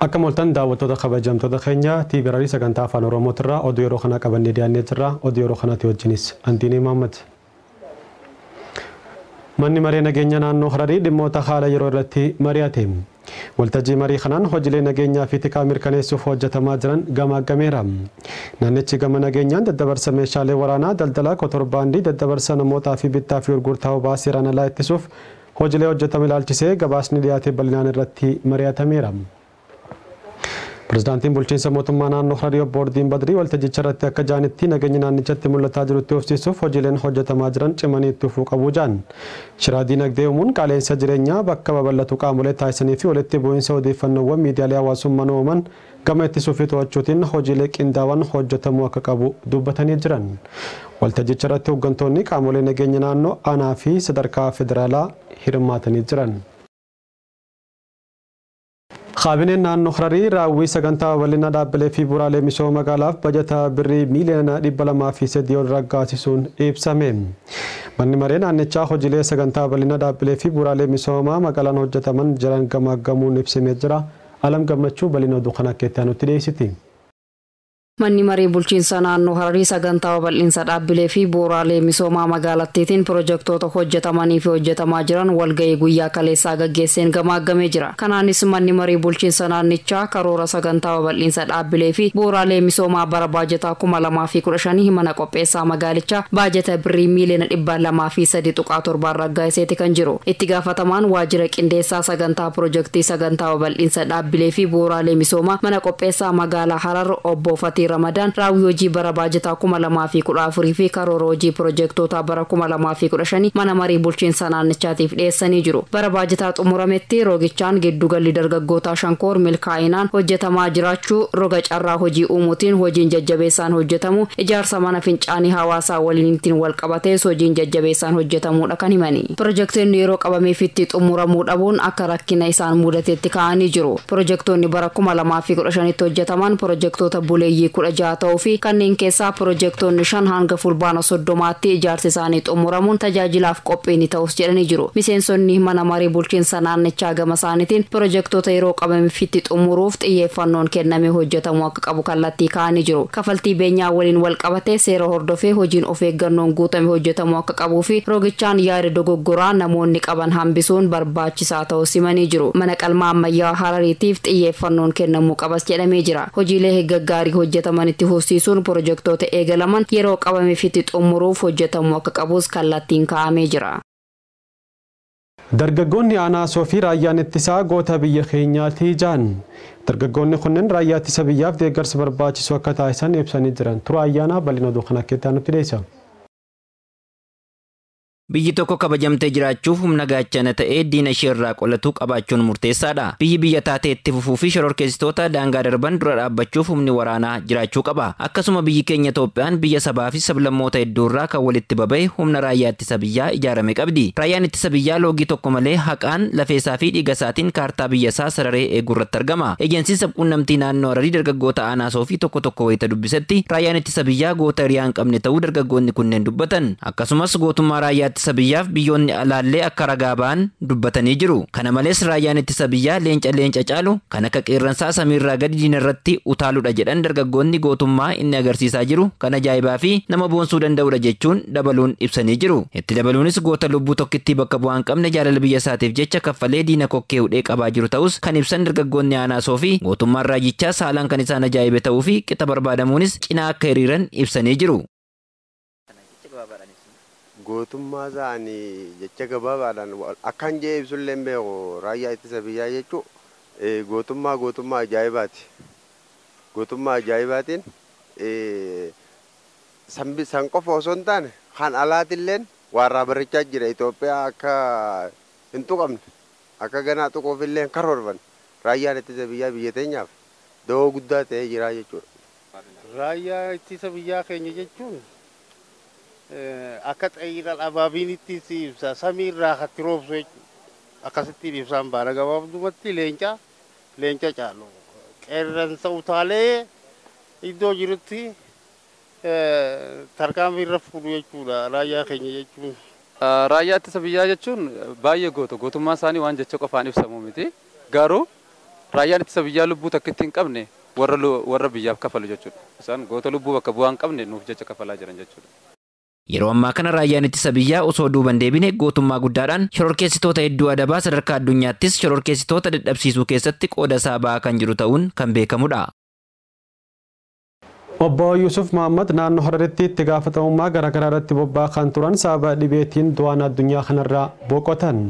Akka Akkamoltan daawwattoota kabajamtoota keenya TV Raadii sagantaa afaan Oromootirraa oduu yeroo kana qabannee dhiyaannee jirra. Oduu yeroo kanatti wajjinis Antiinee Maammat. Manni maree nageenya naannoo Hararii dhimmoota haala yeroo irratti mari'ate. Waltajjii marii kanaan hojiilee nageenyaa fi tikaa mirkaneessuuf hojjetamaa jiran gamaaggameera. Naannichi gama nageenyaan daddabarsa meeshaalee waraanaa daldalaa kotorbaandii daddabarsa namootaa fi bittaa fi gurgurtaa obaa seeraan alaa ittisuuf hojiilee hojjetame ilaalchisee gabaasni dhiyaate bal'inaan irratti mari'atameera. Pireezidaantiin bulchiinsa mootummaa naannoo Hararee obbo Ordiin Badrii waltajjicharratti akka jaanitti nageenyi naannichatti mul'ataa jirutti hofsiisuuf hojiileen hojjetamaa jiran cimanii itti ufuu qabu jaan. Shiraa diinagdee uumuun qaaleensa jireenyaa bakka babal'atu qaamolee taasisanii fi walitti bu'iinsa odeeffannoowwan miidiyaalee hawaasummaa uuman gama ittisuu fi to'achuutiin hojiilee qindaawan hojjetamuu akka qabu dubbatanii jiran. Waltajjicharratti hooggantoonni qaamolee nageenya naannoo aanaa fi sadarkaa federaalaa hirmaatanii jiran. خابین نان نخراری راوی سگنتا ولینا دابلی فی برالی میشو مگالاف بجتا بری میلینا دیبلا مافی سے دیول رگ گاسی سون ایب سامیم بننی مرین آن نچا خو جلی سگنتا ولینا دابلی فی ما مگالا نوجتا من جران گما گمون ایب سمیت علم گمچو بلینا دخنا کے تانو تیرے manni marii bulchiinsa naannoo hararii sagantaa bal'insa dhaabbilee fi bu'uraalee misoomaa magaalattiitiin pirojektoota hojjetamanii fi hojjetamaa jiran walga'ii guyyaa kaleessaa gaggeesseen gamaaggamee jira kanaanis manni marii bulchiinsa naannichaa karoora sagantaa bal'insa dhaabbilee fi bu'uraalee misoomaa bara baajataa kuma lamaa fi kudha shanii himana qopheessaa magaalichaa baajeta birrii miiliina dhibba lamaa fi sadii tuqaa torbaan raggaa'iseeti kan jiru itti gaafatamaan waajjira qindeessaa sagantaa pirojektii sagantaa bal'insa dhaabbilee fi bu'uuraalee misoomaa mana qopheessaa magaalaa harar ramadaan raawwii hojii bara baajataa kuma lamaa fi fi karoora hojii pirojektoota bara kuma lamaa fi mana marii bulchiinsa naannichaatiif dhiyeessanii jiru bara baajataa xumurametti rogichaan giddugalli dargaggoota shankoor milkaa'inaan hojjetamaa jiraachuu roga carraa hojii uumuutiin hojiin jajjabeessaan hojjetamu ijaarsa mana fincaanii hawaasaa waliin ittiin wal qabatees hojiin jajjabeessaan hojjetamuudha kan himani pirojektoonni yeroo qabameef itti xumuramuu dhabuun akka rakkina isaan mudateetti ka'anii jiru pirojektoonni bara kuma 16 ta'uu fi kanneen keessaa pirojektoonni shan hanga fulbaana soddomaatti ijaarsisaanii isaanii xumuramuun tajaajilaaf qophiini ta'us jedhanii jiru. Miseensonni mana marii bulchiinsa naannichaa gama isaaniitiin pirojektoota yeroo qabamifitti xumuruuf xiyyeeffannoon kennamee hojjetamu akka qabu kallattii ka'anii jiru. Kafaltii beenyaa waliin wal qabatee seera hordofee hojiin of eeggannoon guutame hojjetamuu akka qabuu fi roogichaan yaada dogoggoraa namoonni qaban hambisuun barbaachisaa ta'uu simanii jiru. Mana qalma ammayyaa harariitiif xiyyeeffannoon kennamuu qabas jedhamee jira. hojjetaman itti hufsiisuun pirojektoota eegalaman yeroo qabameefitti xumuruuf hojjetamu akka qabus kallattiin kaa'amee jira. Dargaggoonni Anaasoo fi Raayyaan Ittisaa goota biyya keenyaati jaan. Dargaggoonni kunneen raayyaa ittisa biyyaaf deeggarsa barbaachisu akka taasisan ibsanii jiran. Tura ayyaana bal'ina oduu kana keessatti itti aanutti Biyyi tokko kabajamtee jiraachuuf humna gaachana ta'ee diina ishee irraa qolatu qabaachuun murteessaadha. Biyyi biyya taatee itti fufuu fi shororkeessitoota daangaa darban dura dhaabbachuuf humni waraanaa jiraachuu qaba. Akkasuma biyyi keenya Itoophiyaan biyya sabaa fi sablammoota hedduu irraa kan walitti baba'e humna raayyaa ittisa biyyaa ijaarame qabdi. Raayyaan ittisa biyyaa loogii tokko malee haqaan lafeessaa fi dhiiga isaatiin kaartaa biyya isaa sararee eeguu irratti argama. Ejensiin sabquunnamtii naannoo Hararii dargaggoota aanaa fi tokko tokko wayita dubbisetti raayyaa ittisa biyyaa goota hiriyaan qabne ta'uu dargaggoonni kunneen dubbatan. Akkasumas gootummaa raayyaa ittisa biyyaaf biyyoonni alaallee akka ragaa ba'an dubbatanii jiru. Kana malees raayyaan ittisa biyyaa leenca leenca caalu kan akka qeerransaa samiirraa gadi irratti utaaludha jedhan dargaggoonni gootummaa inni agarsiisaa jiru kan ajaa'ibaa fi nama boonsuu danda'udha jechuun dabaluun ibsanii jiru. Itti dabaluunis goota lubbuu tokkittii bakka bu'aan qabne jaalala biyya isaatiif jecha kaffalee diina kokkee hudhee qabaa jiru ta'us kan ibsan dargaggoonni aanaasoo fi gootummaan raajichaa saalaan kan isaan ajaa'ibe ta'uu fi qixa barbaadamuunis cinaa akka hiriiran ibsanii jiru. gootummaa isaanii jecha gabaabaadhaan akkan jee ibsullee beeku raayyaa ittisa biyyaa jechuun gootummaa gootummaa ajaa'ibaati. Gootummaa ajaa'ibaatiin san qofa osoo hin taane kan alaatilleen waarraa barrichaa jira Itoophiyaa akka hin tuqamne akka ganaa tuquuf illee tuquufillee karoorfan raayyaan ittisa biyyaa biyya teenyaaf da'oo guddaa ta'ee jira jechuudha. Raayyaa ittisa biyyaa keenya jechuun akka xayyiidhaan abaabinitti si ibsa samiirraa hatti roobsu jechuudha. Akkasittiin ibsaan baala gabaabdumatti leenca leenca caalu. Qeerransa utaalee iddoo jirutti tarkaanfii irra fuudhu jechuudha raayyaa keenya jechuun. Raayyaa ittisa biyyaa jechuun baay'ee gooto gootummaa isaanii waan jecha qofaan ibsamu miti garuu raayyaan ittisa biyyaa lubbuu takka ittiin qabne warra biyyaaf kafalu jechuudha. Isaan goota lubbuu bakka bu'aan qabne nuuf jecha kafalaa jiran jechuudha. Yeroo ammaa kana raayyaan ittisa biyyaa osoo duuban deebine gootummaa guddaadhaan shororkeessitoota hedduu adabaa sadarkaa addunyaattis shororkeessitoota dadhabsiisuu keessatti qooda saabaa kan jiru ta'uun kan beekamudha. Obbo Yusuf Mahammad naannoo Hararitti itti gaafatamummaa garaa irratti bobbaa kan turan saabaa dhibeetiin du'aan addunyaa kanarraa boqotan.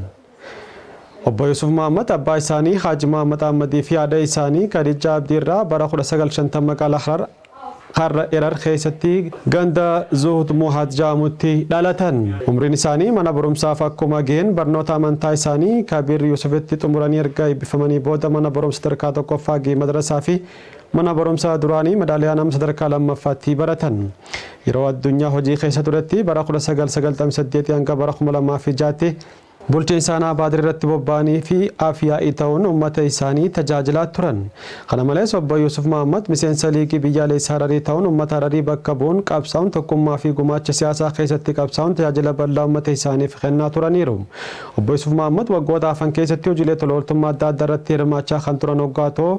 Obbo Yusuf Mahammad abbaa isaanii Haaji Mahammad fi haadha isaanii Kadijaa Abdiirraa bara 1950 karra erar keessatti ganda zuhut muhaat jaamutti dhalatan. Umriin isaanii mana barumsaaf akkuma geen barnoota amantaa isaanii kabiir Yusufitti xumuranii erga eebbifamanii booda mana barumsa darkaa tokkoffaa gee madarasaa fi mana barumsaa duraanii madaaliyaa nama sadarkaa lammaffaatti baratan. Yeroo addunyaa hojii keessa turetti bara 1998 hanga bara 2006 tti bulchi isaanii abaadir irratti bobba'anii fi afiyaa'ii ta'uun uummata isaanii tajaajilaa turan kana malees obbo Yuusuf Mahammad miseensa liigii biyyaalessaa hararii ta'uun uummata hararii bakka bu'uun qabsaa'uun tokkummaa fi gumaacha siyaasaa keessatti qabsaa'uun tajaajila bal'aa uummata isaaniif kennaa turaniiru obbo Yuusuf Mahammad waggoota hafan keessatti hojiilee tolooltummaa adda addaa irratti hirmaachaa kan turan hoggaa ta'uu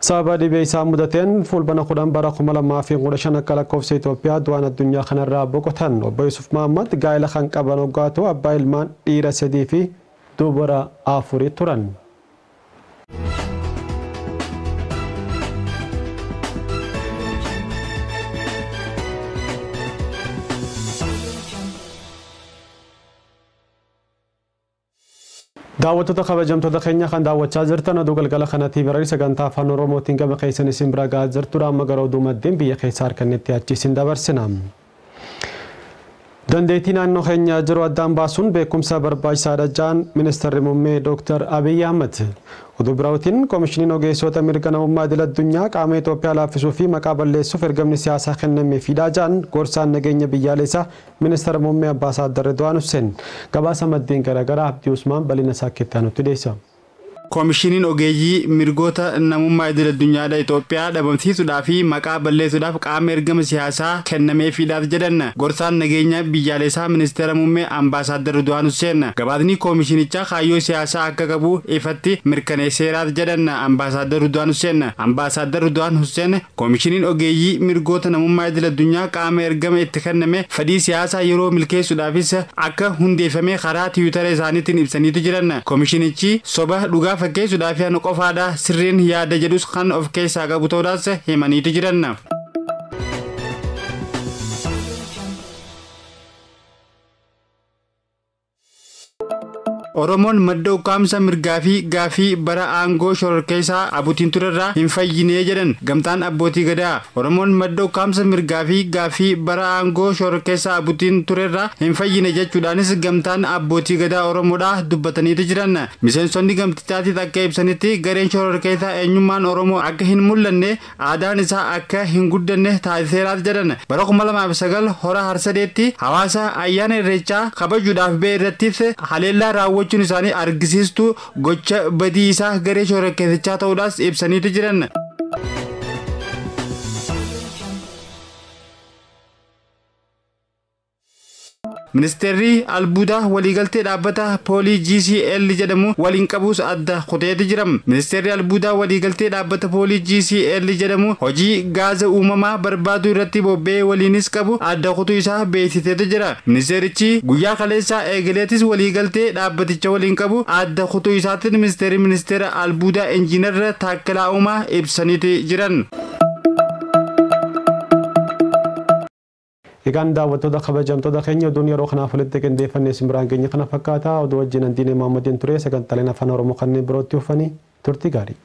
سابا دي بي سامودتين فول بنا خودان برا خمالا ما في غرشان اكالا كوفس ايتوبيا دوانا الدنيا خان الرابو قطن وبا يوسف محمد غايل خان قبانو قاتو ابا المان ايرا سديفي دوبرا آفوري توران Thank you. daawwattoota kabajamtoota keenya kan daawwachaa jirtan aduu galgala kanatti birarii sagantaa afaan oromootiin gama keessan isin bira gahaa jirtudha amma garuu duumaddeen biyya keessaa harkannetti achi isin dabarsina. Dandeettii naannoo keenyaa jiru addaan baasuun beekumsa barbaachisaadha jaan ministeerri muummee dooktar Abiyyi Ahmad. Oduu biraatiin koomishiniin ogeessota mirga namummaa idil addunyaa qaama Itoophiyaa laaffisuu fi maqaa balleessuuf ergamni siyaasaa kennameefidha jaan gorsaan nageenya biyyaalessaa ministeera muummee Abbaasaa Darre Du'aan Hussein. Gabaasa maddiin garaagaraa Abdii Usmaan bal'ina isaa keetti aanutti dhiyeessama. koomishiniin ogeeyyii mirgoota namummaa idil addunyaadha Itoophiyaa dhabamsiisudhaa maqaa balleessuudhaaf qaama ergama siyaasaa kennameefiidhaaf jedhanna gorsaan nageenya biyyaalessaa ministeera muummee ambaasaadar Ridwaan Hussein gabaasni koomishinicha kaayyoo siyaasaa akka qabuu ifatti mirkaneesseeraaf jedhanna ambaasaaddar Ridwaan Hussein ambaasaaddar Ridwaan Hussein koomishiniin ogeeyyii mirgoota namummaa idil addunyaa qaama ergama itti kenname fadhii siyaasaa yeroo milkeessuudhaafis akka hundeeffame karaa tiwitara isaaniitiin ibsaniitu fakkee suudhaafi qofaadha sirriin yaada jedhus kan of keessaa qabu ta'uudhaas himaniitu jiranna. oromoon madda ukkaamsa mirgaa fi gaafii bara aangoo shororkeessaa abutiin turerraa hin fayyinee jedhan gamtaan abbootii gadaa oromoon madda ukkaamsa mirgaa fi gaafii bara aangoo shororkeessaa abutiin turerraa hin fayyine jechuudhaanis gamtaan abbootii gadaa Oromoodha dubbataniitu jiran miseensonni gamtichaatiif akka ibsanitti gareen shororkeessaa eenyummaan oromoo akka hin mul'anne aadaan isaa akka hin guddanne taasiseeraat jedhan bara 2009 hora harsadeetti hawaasa ayyaana irreechaa kabajuudhaaf gochuun isaanii argisiistuu gocha badiisaa garee shorrakkeessichaa ta'uudhaas ibsaniitu jiran. ministeerri albuuda waliigaltee dhaabbata poolii GCL jedhamu waliin qabuus adda kuteeti jira. Ministeerri albuuda waliigaltee dhaabbata poolii GCL jedhamu hojii gaaza uumamaa barbaaduu irratti bobba'ee waliinis qabu adda kutuu isaa beeksiteetu jira. Ministeerichi guyyaa kaleessaa eegaleetis waliigaltee dhaabbaticha waliin qabu adda kutuu isaatiin ministeerri ministeera albuudaa injiinarra taakkalaa uumaa jiran. egaan daawwattoota kabajaamtoota keenya oduu yeroo kanaaf walitti qindeeffannee simbiraan keenya kana fakkaata oduu wajjin andiinee Maammadeen ture sagantaaleen afaan Oromoo kanneen birootti uffanii turtii gaarii.